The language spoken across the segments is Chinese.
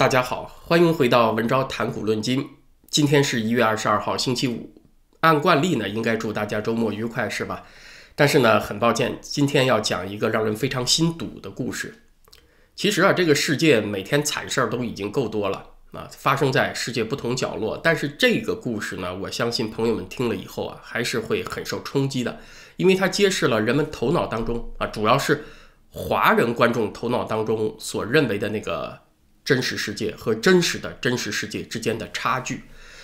大家好，欢迎回到文昭谈股论今。今天是一月二十二号，星期五。按惯例呢，应该祝大家周末愉快，是吧？但是呢，很抱歉，今天要讲一个让人非常心堵的故事。其实啊，这个世界每天惨事儿都已经够多了啊，发生在世界不同角落。但是这个故事呢，我相信朋友们听了以后啊，还是会很受冲击的，因为它揭示了人们头脑当中啊，主要是华人观众头脑当中所认为的那个。真实世界和真实的真实世界之间的差距，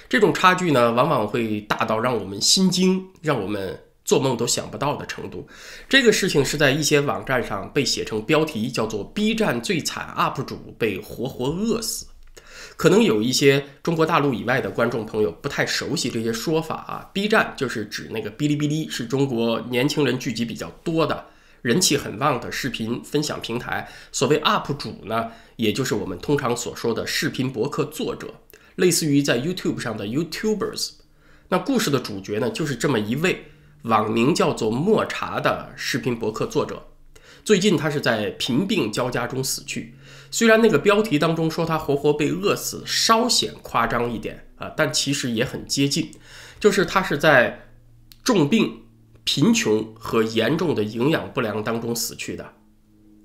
这种差距呢，往往会大到让我们心惊，让我们做梦都想不到的程度。这个事情是在一些网站上被写成标题，叫做 “B 站最惨 UP 主被活活饿死”。可能有一些中国大陆以外的观众朋友不太熟悉这些说法啊，B 站就是指那个哔哩哔哩，是中国年轻人聚集比较多的。人气很旺的视频分享平台，所谓 UP 主呢，也就是我们通常所说的视频博客作者，类似于在 YouTube 上的 YouTubers。那故事的主角呢，就是这么一位网名叫做抹茶”的视频博客作者。最近他是在贫病交加中死去。虽然那个标题当中说他活活被饿死，稍显夸张一点啊，但其实也很接近，就是他是在重病。贫穷和严重的营养不良当中死去的。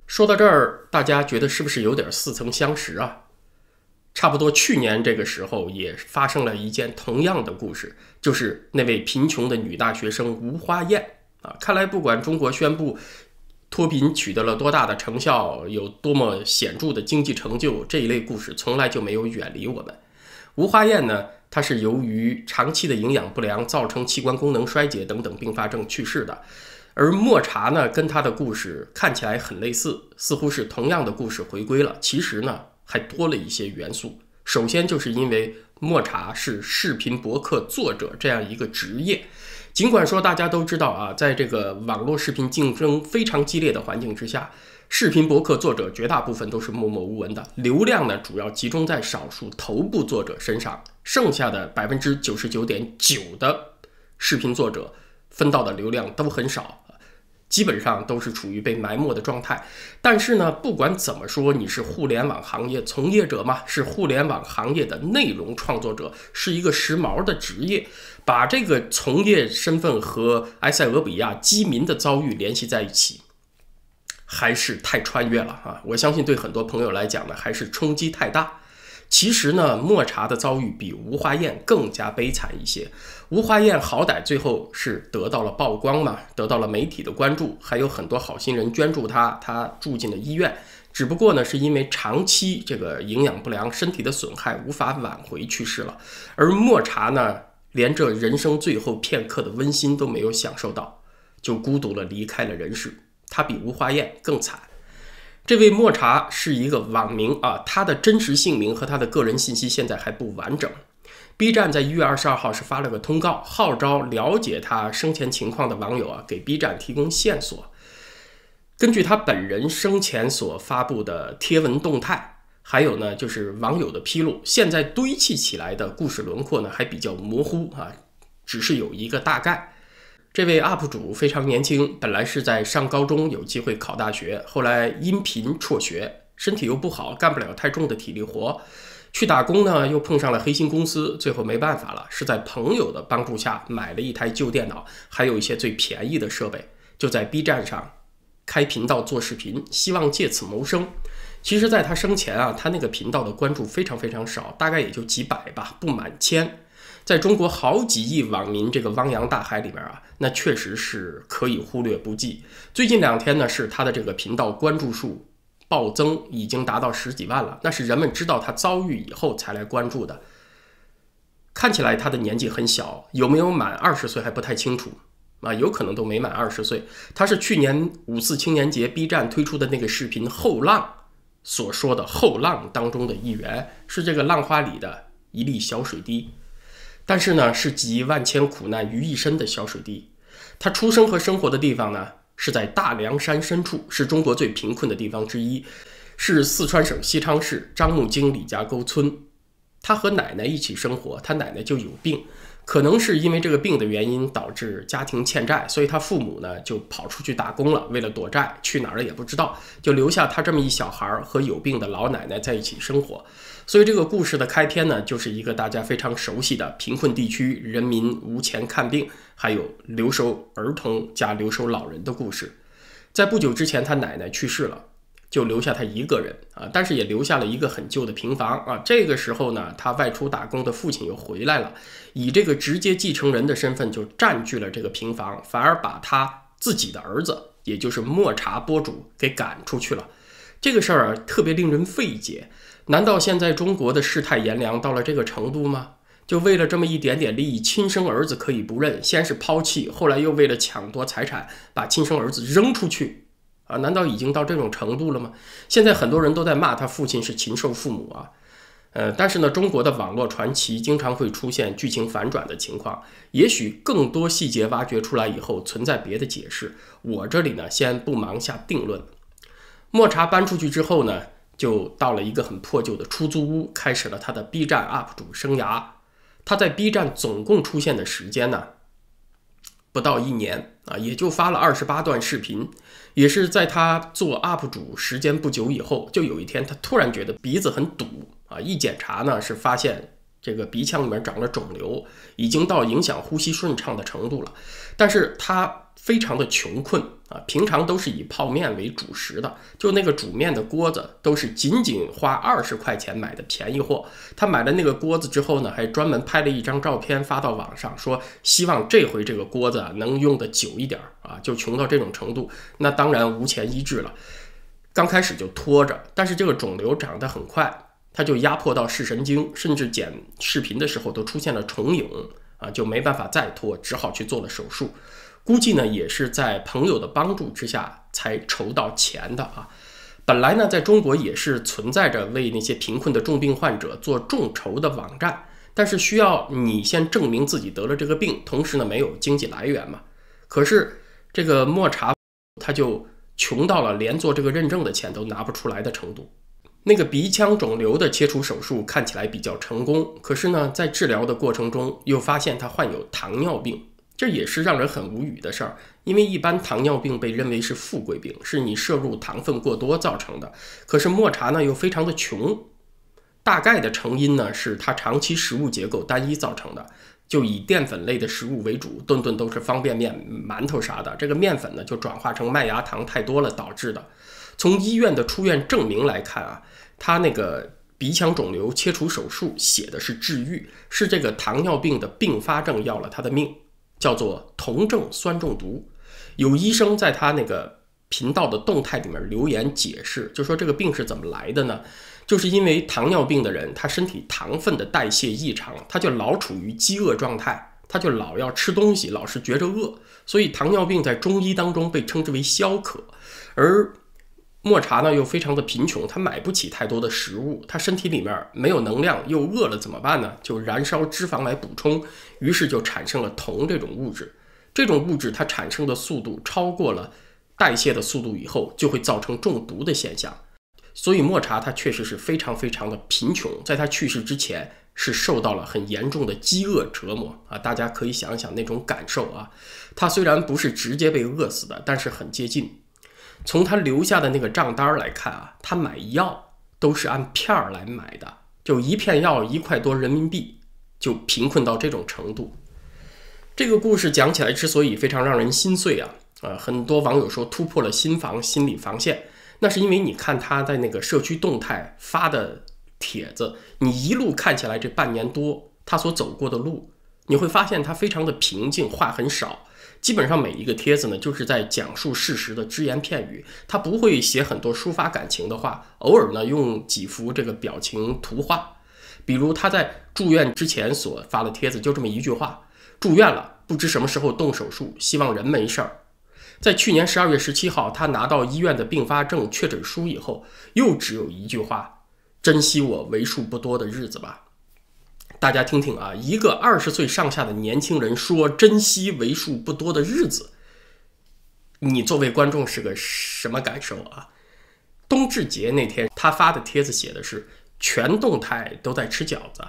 说到这儿，大家觉得是不是有点似曾相识啊？差不多去年这个时候也发生了一件同样的故事，就是那位贫穷的女大学生吴花燕啊。看来不管中国宣布脱贫取得了多大的成效，有多么显著的经济成就，这一类故事从来就没有远离我们。吴花燕呢？他是由于长期的营养不良，造成器官功能衰竭等等并发症去世的，而莫查呢，跟他的故事看起来很类似，似乎是同样的故事回归了，其实呢，还多了一些元素。首先就是因为。莫茶是视频博客作者这样一个职业，尽管说大家都知道啊，在这个网络视频竞争非常激烈的环境之下，视频博客作者绝大部分都是默默无闻的，流量呢主要集中在少数头部作者身上，剩下的百分之九十九点九的视频作者分到的流量都很少。基本上都是处于被埋没的状态，但是呢，不管怎么说，你是互联网行业从业者嘛，是互联网行业的内容创作者，是一个时髦的职业，把这个从业身份和埃塞俄比亚饥民的遭遇联系在一起，还是太穿越了啊！我相信对很多朋友来讲呢，还是冲击太大。其实呢，墨茶的遭遇比吴花燕更加悲惨一些。吴花燕好歹最后是得到了曝光嘛，得到了媒体的关注，还有很多好心人捐助他，他住进了医院。只不过呢，是因为长期这个营养不良，身体的损害无法挽回去世了。而墨茶呢，连这人生最后片刻的温馨都没有享受到，就孤独了离开了人世。他比吴花燕更惨。这位莫茶是一个网名啊，他的真实姓名和他的个人信息现在还不完整。B 站在一月二十二号是发了个通告，号召了解他生前情况的网友啊，给 B 站提供线索。根据他本人生前所发布的贴文动态，还有呢就是网友的披露，现在堆砌起来的故事轮廓呢还比较模糊啊，只是有一个大概。这位 UP 主非常年轻，本来是在上高中，有机会考大学，后来因贫辍学，身体又不好，干不了太重的体力活，去打工呢，又碰上了黑心公司，最后没办法了，是在朋友的帮助下买了一台旧电脑，还有一些最便宜的设备，就在 B 站上开频道做视频，希望借此谋生。其实，在他生前啊，他那个频道的关注非常非常少，大概也就几百吧，不满千。在中国好几亿网民这个汪洋大海里边啊，那确实是可以忽略不计。最近两天呢，是他的这个频道关注数暴增，已经达到十几万了。那是人们知道他遭遇以后才来关注的。看起来他的年纪很小，有没有满二十岁还不太清楚啊，有可能都没满二十岁。他是去年五四青年节 B 站推出的那个视频《后浪》所说的“后浪”当中的一员，是这个浪花里的一粒小水滴。但是呢，是集万千苦难于一身的小水滴。他出生和生活的地方呢，是在大凉山深处，是中国最贫困的地方之一，是四川省西昌市张木经李家沟村。他和奶奶一起生活，他奶奶就有病，可能是因为这个病的原因导致家庭欠债，所以他父母呢就跑出去打工了，为了躲债，去哪儿了也不知道，就留下他这么一小孩儿和有病的老奶奶在一起生活。所以这个故事的开篇呢，就是一个大家非常熟悉的贫困地区人民无钱看病，还有留守儿童加留守老人的故事。在不久之前，他奶奶去世了，就留下他一个人啊，但是也留下了一个很旧的平房啊。这个时候呢，他外出打工的父亲又回来了，以这个直接继承人的身份就占据了这个平房，反而把他自己的儿子，也就是抹茶博主给赶出去了。这个事儿特别令人费解。难道现在中国的世态炎凉到了这个程度吗？就为了这么一点点利益，亲生儿子可以不认，先是抛弃，后来又为了抢夺财产把亲生儿子扔出去，啊？难道已经到这种程度了吗？现在很多人都在骂他父亲是禽兽父母啊，呃，但是呢，中国的网络传奇经常会出现剧情反转的情况，也许更多细节挖掘出来以后存在别的解释，我这里呢先不忙下定论。莫茶搬出去之后呢？就到了一个很破旧的出租屋，开始了他的 B 站 UP 主生涯。他在 B 站总共出现的时间呢，不到一年啊，也就发了二十八段视频。也是在他做 UP 主时间不久以后，就有一天他突然觉得鼻子很堵啊，一检查呢是发现这个鼻腔里面长了肿瘤，已经到影响呼吸顺畅的程度了。但是他非常的穷困啊，平常都是以泡面为主食的，就那个煮面的锅子都是仅仅花二十块钱买的便宜货。他买了那个锅子之后呢，还专门拍了一张照片发到网上，说希望这回这个锅子能用的久一点啊。就穷到这种程度，那当然无钱医治了，刚开始就拖着，但是这个肿瘤长得很快，它就压迫到视神经，甚至剪视频的时候都出现了重影啊，就没办法再拖，只好去做了手术。估计呢也是在朋友的帮助之下才筹到钱的啊。本来呢，在中国也是存在着为那些贫困的重病患者做众筹的网站，但是需要你先证明自己得了这个病，同时呢没有经济来源嘛。可是这个莫查他就穷到了连做这个认证的钱都拿不出来的程度。那个鼻腔肿瘤的切除手术看起来比较成功，可是呢，在治疗的过程中又发现他患有糖尿病。这也是让人很无语的事儿，因为一般糖尿病被认为是富贵病，是你摄入糖分过多造成的。可是抹茶呢又非常的穷，大概的成因呢是它长期食物结构单一造成的，就以淀粉类的食物为主，顿顿都是方便面、馒头啥的，这个面粉呢就转化成麦芽糖太多了导致的。从医院的出院证明来看啊，他那个鼻腔肿瘤切除手术写的是治愈，是这个糖尿病的并发症要了他的命。叫做酮症酸中毒，有医生在他那个频道的动态里面留言解释，就说这个病是怎么来的呢？就是因为糖尿病的人，他身体糖分的代谢异常，他就老处于饥饿状态，他就老要吃东西，老是觉着饿，所以糖尿病在中医当中被称之为消渴，而。抹茶呢，又非常的贫穷，他买不起太多的食物，他身体里面没有能量，又饿了怎么办呢？就燃烧脂肪来补充，于是就产生了铜这种物质。这种物质它产生的速度超过了代谢的速度以后，就会造成中毒的现象。所以抹茶他确实是非常非常的贫穷，在他去世之前是受到了很严重的饥饿折磨啊！大家可以想想那种感受啊。他虽然不是直接被饿死的，但是很接近。从他留下的那个账单来看啊，他买药都是按片儿来买的，就一片药一块多人民币，就贫困到这种程度。这个故事讲起来之所以非常让人心碎啊，啊，很多网友说突破了心防心理防线，那是因为你看他在那个社区动态发的帖子，你一路看起来这半年多他所走过的路，你会发现他非常的平静，话很少。基本上每一个帖子呢，就是在讲述事实的只言片语，他不会写很多抒发感情的话，偶尔呢用几幅这个表情图画。比如他在住院之前所发的帖子，就这么一句话：住院了，不知什么时候动手术，希望人没事儿。在去年十二月十七号，他拿到医院的并发症确诊书以后，又只有一句话：珍惜我为数不多的日子吧。大家听听啊，一个二十岁上下的年轻人说珍惜为数不多的日子，你作为观众是个什么感受啊？冬至节那天他发的帖子写的是全动态都在吃饺子，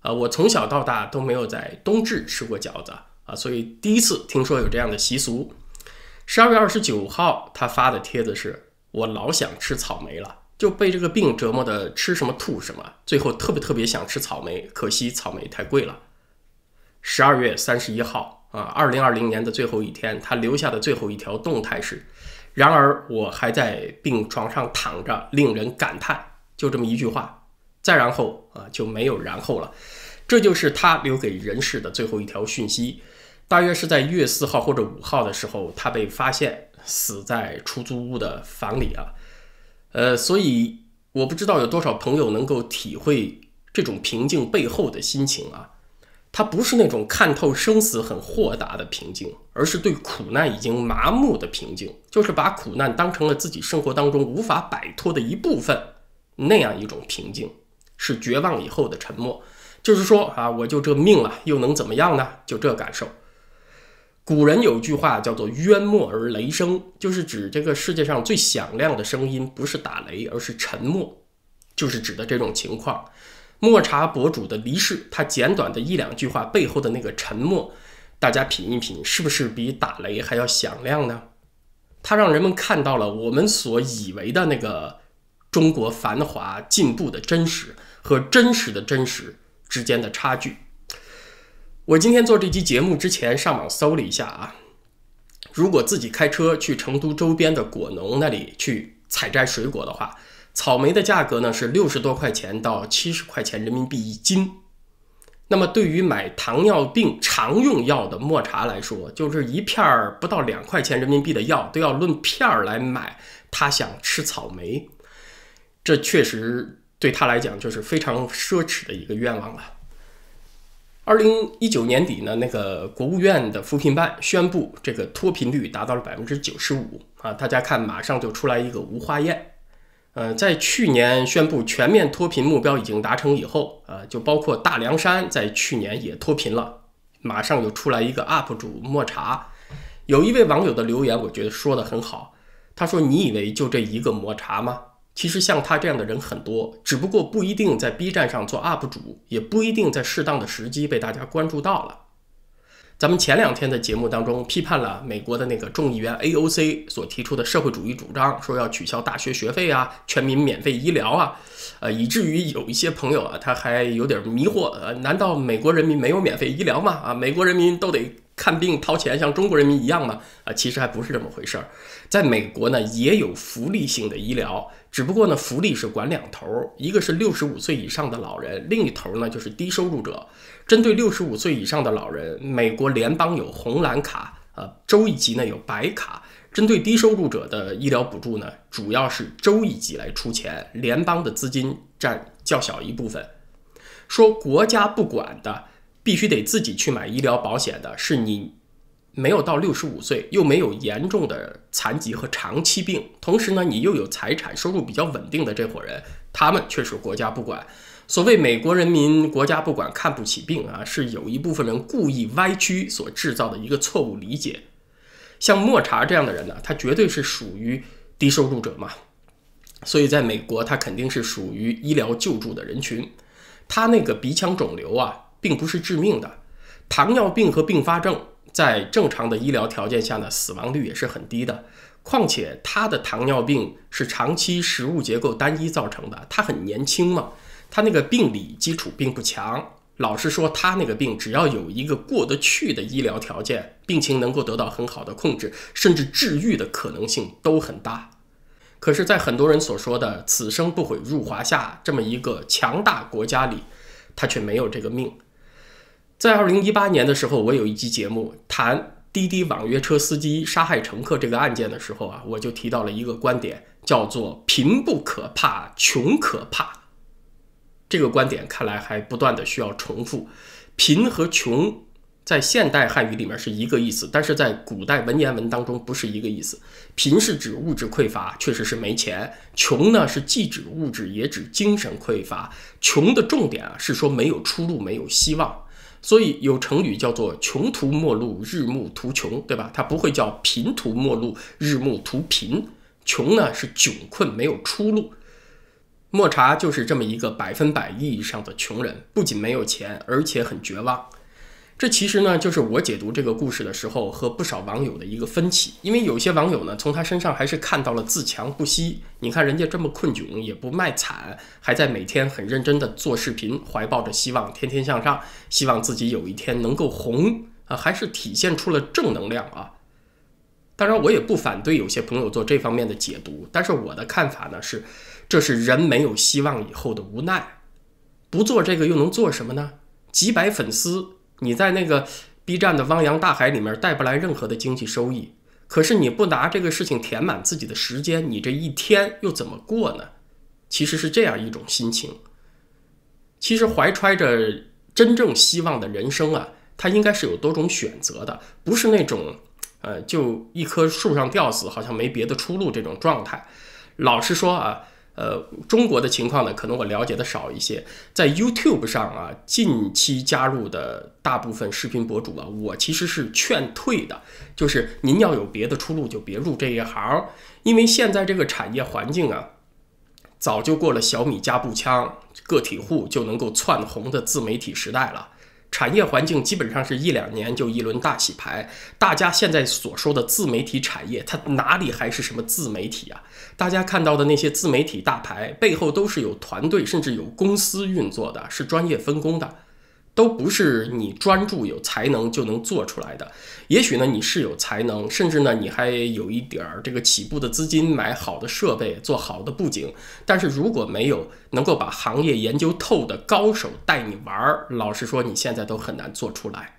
啊，我从小到大都没有在冬至吃过饺子啊，所以第一次听说有这样的习俗。十二月二十九号他发的帖子是我老想吃草莓了。就被这个病折磨的吃什么吐什么，最后特别特别想吃草莓，可惜草莓太贵了。十二月三十一号啊，二零二零年的最后一天，他留下的最后一条动态是：然而我还在病床上躺着，令人感叹，就这么一句话。再然后啊，就没有然后了。这就是他留给人世的最后一条讯息。大约是在一月四号或者五号的时候，他被发现死在出租屋的房里啊。呃，所以我不知道有多少朋友能够体会这种平静背后的心情啊，它不是那种看透生死很豁达的平静，而是对苦难已经麻木的平静，就是把苦难当成了自己生活当中无法摆脱的一部分，那样一种平静，是绝望以后的沉默，就是说啊，我就这命了，又能怎么样呢？就这感受。古人有一句话叫做“渊默而雷声”，就是指这个世界上最响亮的声音不是打雷，而是沉默，就是指的这种情况。墨茶博主的离世，他简短的一两句话背后的那个沉默，大家品一品，是不是比打雷还要响亮呢？他让人们看到了我们所以为的那个中国繁华进步的真实和真实的真实之间的差距。我今天做这期节目之前上网搜了一下啊，如果自己开车去成都周边的果农那里去采摘水果的话，草莓的价格呢是六十多块钱到七十块钱人民币一斤。那么对于买糖尿病常用药的莫茶来说，就是一片儿不到两块钱人民币的药都要论片儿来买。他想吃草莓，这确实对他来讲就是非常奢侈的一个愿望了。二零一九年底呢，那个国务院的扶贫办宣布，这个脱贫率达到了百分之九十五啊！大家看，马上就出来一个无花艳。呃，在去年宣布全面脱贫目标已经达成以后啊，就包括大凉山在去年也脱贫了，马上就出来一个 UP 主抹茶。有一位网友的留言，我觉得说的很好，他说：“你以为就这一个抹茶吗？”其实像他这样的人很多，只不过不一定在 B 站上做 UP 主，也不一定在适当的时机被大家关注到了。咱们前两天的节目当中，批判了美国的那个众议员 AOC 所提出的社会主义主张，说要取消大学学费啊，全民免费医疗啊，呃，以至于有一些朋友啊，他还有点迷惑，呃，难道美国人民没有免费医疗吗？啊，美国人民都得。看病掏钱像中国人民一样吗？啊，其实还不是这么回事儿。在美国呢，也有福利性的医疗，只不过呢，福利是管两头儿，一个是六十五岁以上的老人，另一头呢就是低收入者。针对六十五岁以上的老人，美国联邦有红蓝卡，呃，州一级呢有白卡。针对低收入者的医疗补助呢，主要是州一级来出钱，联邦的资金占较小一部分。说国家不管的。必须得自己去买医疗保险的，是你没有到六十五岁，又没有严重的残疾和长期病，同时呢，你又有财产收入比较稳定的这伙人，他们却是国家不管。所谓美国人民国家不管看不起病啊，是有一部分人故意歪曲所制造的一个错误理解。像莫查这样的人呢，他绝对是属于低收入者嘛，所以在美国他肯定是属于医疗救助的人群。他那个鼻腔肿瘤啊。并不是致命的，糖尿病和并发症在正常的医疗条件下呢，死亡率也是很低的。况且他的糖尿病是长期食物结构单一造成的，他很年轻嘛，他那个病理基础并不强。老实说，他那个病只要有一个过得去的医疗条件，病情能够得到很好的控制，甚至治愈的可能性都很大。可是，在很多人所说的“此生不悔入华夏”这么一个强大国家里，他却没有这个命。在二零一八年的时候，我有一期节目谈滴滴网约车司机杀害乘客这个案件的时候啊，我就提到了一个观点，叫做“贫不可怕，穷可怕”。这个观点看来还不断的需要重复。贫和穷在现代汉语里面是一个意思，但是在古代文言文当中不是一个意思。贫是指物质匮乏，确实是没钱；穷呢是既指物质也指精神匮乏。穷的重点啊是说没有出路，没有希望。所以有成语叫做“穷途末路，日暮途穷”，对吧？它不会叫“贫途末路，日暮途贫穷”呢，是窘困没有出路。莫茶就是这么一个百分百意义上的穷人，不仅没有钱，而且很绝望。这其实呢，就是我解读这个故事的时候和不少网友的一个分歧。因为有些网友呢，从他身上还是看到了自强不息。你看人家这么困窘，也不卖惨，还在每天很认真的做视频，怀抱着希望，天天向上，希望自己有一天能够红啊，还是体现出了正能量啊。当然，我也不反对有些朋友做这方面的解读，但是我的看法呢是，这是人没有希望以后的无奈。不做这个又能做什么呢？几百粉丝。你在那个 B 站的汪洋大海里面带不来任何的经济收益，可是你不拿这个事情填满自己的时间，你这一天又怎么过呢？其实是这样一种心情。其实怀揣着真正希望的人生啊，它应该是有多种选择的，不是那种呃就一棵树上吊死，好像没别的出路这种状态。老实说啊。呃，中国的情况呢，可能我了解的少一些。在 YouTube 上啊，近期加入的大部分视频博主啊，我其实是劝退的，就是您要有别的出路，就别入这一行，因为现在这个产业环境啊，早就过了小米加步枪、个体户就能够窜红的自媒体时代了。产业环境基本上是一两年就一轮大洗牌，大家现在所说的自媒体产业，它哪里还是什么自媒体啊？大家看到的那些自媒体大牌，背后都是有团队，甚至有公司运作的，是专业分工的。都不是你专注有才能就能做出来的。也许呢你是有才能，甚至呢你还有一点儿这个起步的资金，买好的设备，做好的布景。但是如果没有能够把行业研究透的高手带你玩儿，老实说你现在都很难做出来。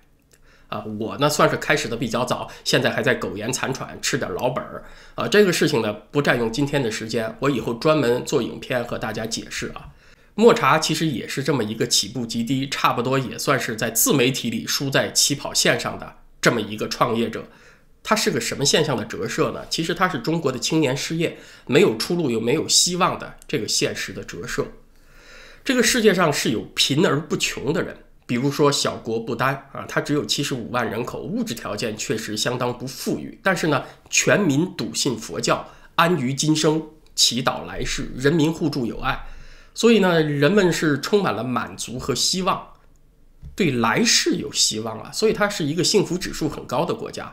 啊，我呢算是开始的比较早，现在还在苟延残喘，吃点老本儿。啊，这个事情呢不占用今天的时间，我以后专门做影片和大家解释啊。墨茶其实也是这么一个起步极低，差不多也算是在自媒体里输在起跑线上的这么一个创业者。他是个什么现象的折射呢？其实他是中国的青年失业没有出路又没有希望的这个现实的折射。这个世界上是有贫而不穷的人，比如说小国不丹啊，它只有七十五万人口，物质条件确实相当不富裕，但是呢，全民笃信佛教，安于今生，祈祷来世，人民互助友爱。所以呢，人们是充满了满足和希望，对来世有希望啊，所以它是一个幸福指数很高的国家。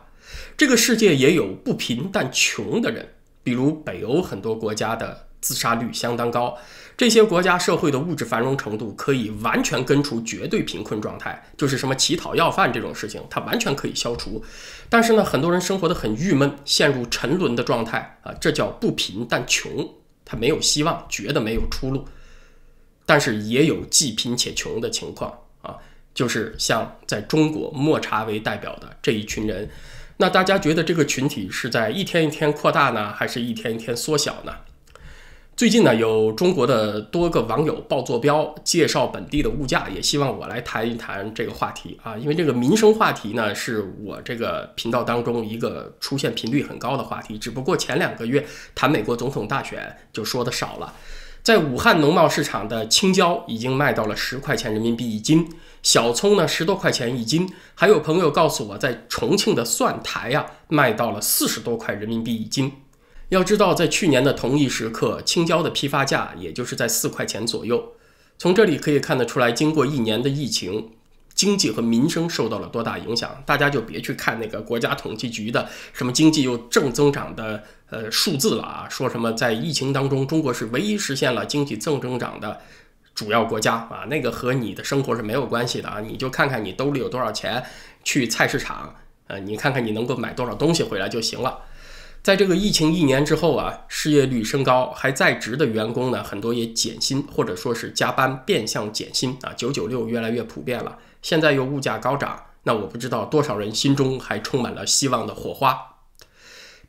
这个世界也有不贫但穷的人，比如北欧很多国家的自杀率相当高，这些国家社会的物质繁荣程度可以完全根除绝对贫困状态，就是什么乞讨要饭这种事情，它完全可以消除。但是呢，很多人生活的很郁闷，陷入沉沦的状态啊，这叫不贫但穷，他没有希望，觉得没有出路。但是也有既贫且穷的情况啊，就是像在中国莫茶为代表的这一群人，那大家觉得这个群体是在一天一天扩大呢，还是一天一天缩小呢？最近呢，有中国的多个网友报坐标介绍本地的物价，也希望我来谈一谈这个话题啊，因为这个民生话题呢，是我这个频道当中一个出现频率很高的话题，只不过前两个月谈美国总统大选就说的少了。在武汉农贸市场的青椒已经卖到了十块钱人民币一斤，小葱呢十多块钱一斤，还有朋友告诉我，在重庆的蒜苔呀卖到了四十多块人民币一斤。要知道，在去年的同一时刻，青椒的批发价也就是在四块钱左右。从这里可以看得出来，经过一年的疫情。经济和民生受到了多大影响？大家就别去看那个国家统计局的什么经济又正增长的呃数字了啊！说什么在疫情当中，中国是唯一实现了经济正增长的主要国家啊？那个和你的生活是没有关系的啊！你就看看你兜里有多少钱，去菜市场，呃，你看看你能够买多少东西回来就行了。在这个疫情一年之后啊，失业率升高，还在职的员工呢，很多也减薪，或者说是加班变相减薪啊，九九六越来越普遍了。现在又物价高涨，那我不知道多少人心中还充满了希望的火花。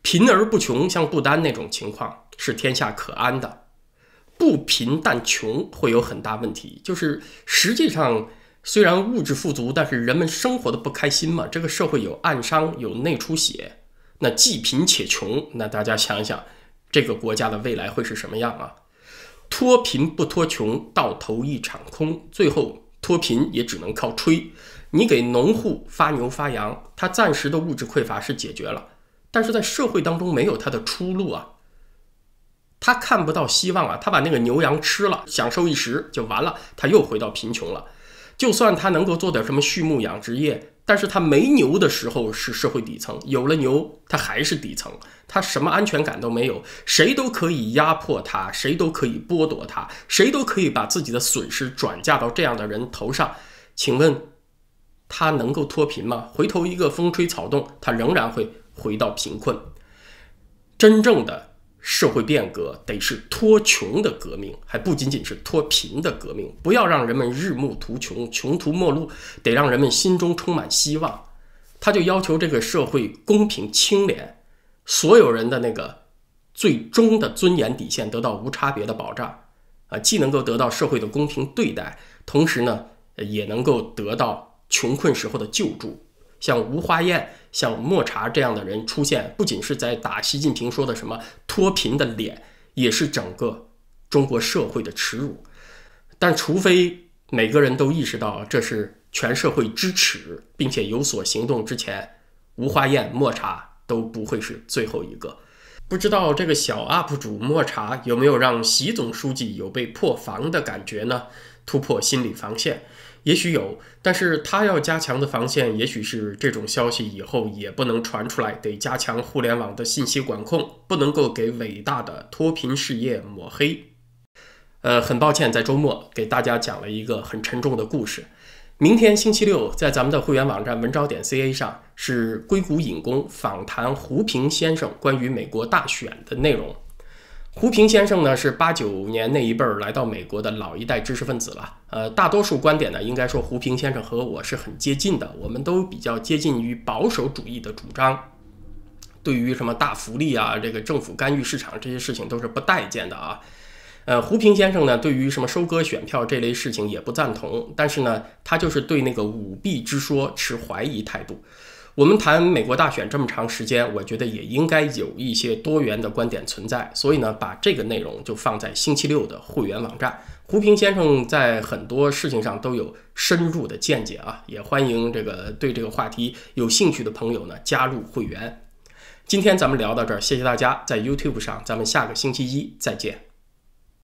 贫而不穷，像不丹那种情况是天下可安的；不贫但穷会有很大问题，就是实际上虽然物质富足，但是人们生活的不开心嘛。这个社会有暗伤，有内出血。那既贫且穷，那大家想一想，这个国家的未来会是什么样啊？脱贫不脱穷，到头一场空。最后脱贫也只能靠吹。你给农户发牛发羊，他暂时的物质匮乏是解决了，但是在社会当中没有他的出路啊。他看不到希望啊，他把那个牛羊吃了，享受一时就完了，他又回到贫穷了。就算他能够做点什么畜牧养殖业，但是他没牛的时候是社会底层，有了牛他还是底层，他什么安全感都没有，谁都可以压迫他，谁都可以剥夺他，谁都可以把自己的损失转嫁到这样的人头上。请问他能够脱贫吗？回头一个风吹草动，他仍然会回到贫困。真正的。社会变革得是脱穷的革命，还不仅仅是脱贫的革命。不要让人们日暮途穷、穷途末路，得让人们心中充满希望。他就要求这个社会公平、清廉，所有人的那个最终的尊严底线得到无差别的保障。啊，既能够得到社会的公平对待，同时呢，也能够得到穷困时候的救助。像吴花艳。像莫茶这样的人出现，不仅是在打习近平说的什么脱贫的脸，也是整个中国社会的耻辱。但除非每个人都意识到这是全社会支持，并且有所行动之前，吴花燕、莫茶都不会是最后一个。不知道这个小 UP 主莫茶有没有让习总书记有被破防的感觉呢？突破心理防线。也许有，但是他要加强的防线，也许是这种消息以后也不能传出来，得加强互联网的信息管控，不能够给伟大的脱贫事业抹黑。呃，很抱歉，在周末给大家讲了一个很沉重的故事。明天星期六，在咱们的会员网站文招点 ca 上，是硅谷引工访谈胡平先生关于美国大选的内容。胡平先生呢，是八九年那一辈儿来到美国的老一代知识分子了。呃，大多数观点呢，应该说胡平先生和我是很接近的，我们都比较接近于保守主义的主张。对于什么大福利啊，这个政府干预市场这些事情都是不待见的啊。呃，胡平先生呢，对于什么收割选票这类事情也不赞同，但是呢，他就是对那个舞弊之说持怀疑态度。我们谈美国大选这么长时间，我觉得也应该有一些多元的观点存在。所以呢，把这个内容就放在星期六的会员网站。胡平先生在很多事情上都有深入的见解啊，也欢迎这个对这个话题有兴趣的朋友呢加入会员。今天咱们聊到这儿，谢谢大家，在 YouTube 上，咱们下个星期一再见。